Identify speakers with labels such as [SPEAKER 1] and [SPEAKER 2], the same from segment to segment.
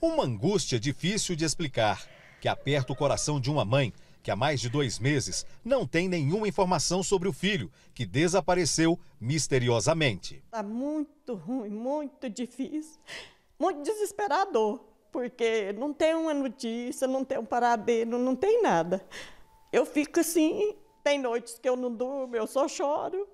[SPEAKER 1] Uma angústia difícil de explicar, que aperta o coração de uma mãe que há mais de dois meses não tem nenhuma informação sobre o filho, que desapareceu misteriosamente.
[SPEAKER 2] Está muito ruim, muito difícil, muito desesperador, porque não tem uma notícia, não tem um paradeiro, não tem nada. Eu fico assim, tem noites que eu não durmo, eu só choro.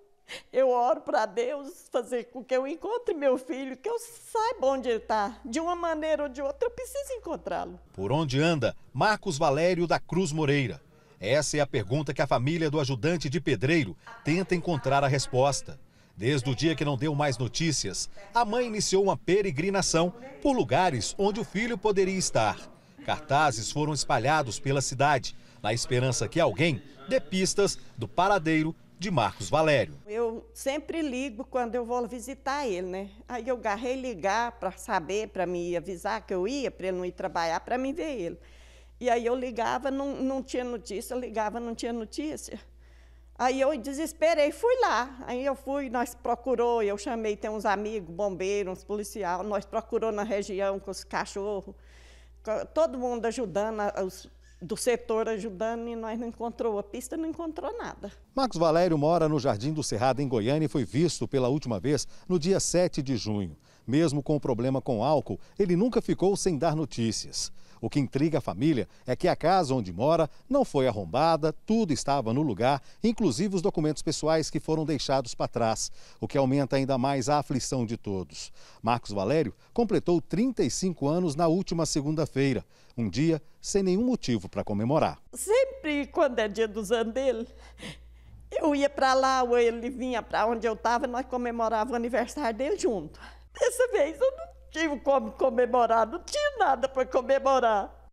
[SPEAKER 2] Eu oro para Deus fazer com que eu encontre meu filho, que eu saiba onde ele está. De uma maneira ou de outra, eu preciso encontrá-lo.
[SPEAKER 1] Por onde anda Marcos Valério da Cruz Moreira? Essa é a pergunta que a família do ajudante de pedreiro tenta encontrar a resposta. Desde o dia que não deu mais notícias, a mãe iniciou uma peregrinação por lugares onde o filho poderia estar. Cartazes foram espalhados pela cidade, na esperança que alguém dê pistas do paradeiro de Marcos Valério.
[SPEAKER 2] Eu sempre ligo quando eu vou visitar ele, né? Aí eu garrei ligar para saber, para me avisar que eu ia, para ele não ir trabalhar, para me ver ele. E aí eu ligava, não, não tinha notícia, eu ligava, não tinha notícia. Aí eu desesperei, fui lá. Aí eu fui, nós procurou, eu chamei, tem uns amigos, bombeiros, uns policial, nós procurou na região com os cachorros, todo mundo ajudando os do setor ajudando e nós não encontrou a pista, não encontrou nada.
[SPEAKER 1] Marcos Valério mora no Jardim do Cerrado, em Goiânia, e foi visto pela última vez no dia 7 de junho. Mesmo com o problema com álcool, ele nunca ficou sem dar notícias. O que intriga a família é que a casa onde mora não foi arrombada, tudo estava no lugar, inclusive os documentos pessoais que foram deixados para trás, o que aumenta ainda mais a aflição de todos. Marcos Valério completou 35 anos na última segunda-feira, um dia sem nenhum motivo para comemorar.
[SPEAKER 2] Sempre quando é dia dos anos dele, eu ia para lá ou ele vinha para onde eu estava, nós comemorávamos o aniversário dele junto. Dessa vez eu não tive como comemorar, não tinha nada para comemorar.